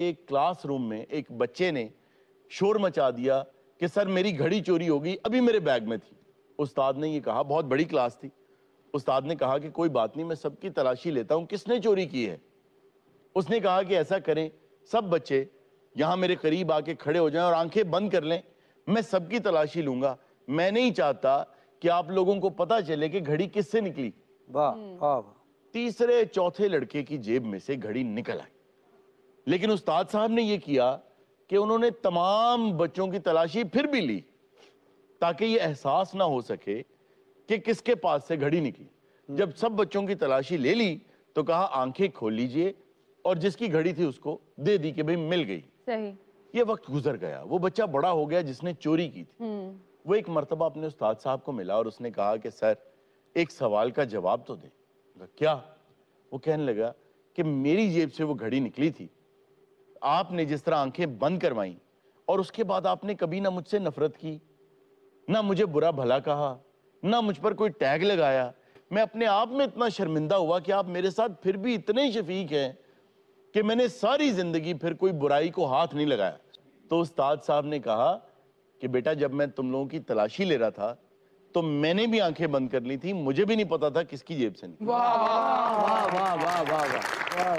एक क्लासरूम में एक बच्चे ने शोर मचा दिया कि सर मेरी घड़ी चोरी होगी अभी मेरे बैग में थी उस्ताद ने ये कहा बहुत बड़ी क्लास थी उस्ताद ने कहा कि कोई बात नहीं मैं सबकी तलाशी लेता हूँ किसने चोरी की है उसने कहा कि ऐसा करें सब बच्चे यहाँ मेरे करीब आके खड़े हो जाएं और आंखें बंद कर लें मैं सबकी तलाशी लूंगा मैं नहीं चाहता कि आप लोगों को पता चले कि घड़ी किससे निकली वाह हम्म। तीसरे चौथे लड़के की जेब में से घड़ी निकल आई लेकिन उस्ताद साहब ने यह किया कि उन्होंने तमाम बच्चों की तलाशी फिर भी ली ताकि ये एहसास ना हो सके कि किसके पास से घड़ी निकली हम्म। जब सब बच्चों की तलाशी ले ली तो कहा आंखें खोल लीजिए और जिसकी घड़ी थी उसको दे दी कि भाई मिल गई सही ये वक्त गुजर गया वो बच्चा बड़ा हो गया जिसने चोरी की थी हम्म। वो एक मरतबा अपने उस्ताद साहब को मिला और उसने कहा कि सर एक सवाल का जवाब तो दे तो क्या वो कहने लगा कि मेरी जेब से वो घड़ी निकली थी आपने जिस तरह आंखें बंद करवाई और उसके बाद आपने कभी ना मुझसे नफरत की ना मुझे बुरा भला कहा ना मुझ पर कोई टैग लगाया मैं अपने आप में इतना शर्मिंदा हुआ कि आप मेरे साथ फिर भी इतने ही शफीक हैं कि मैंने सारी ज़िंदगी फिर कोई बुराई को हाथ नहीं लगाया तो उस्ताद साहब ने कहा कि बेटा जब मैं तुम लोगों की तलाशी ले रहा था तो मैंने भी आंखें बंद कर ली थी मुझे भी नहीं पता था किसकी जेब से नहीं वाह वाह वाह वाह वाह वाह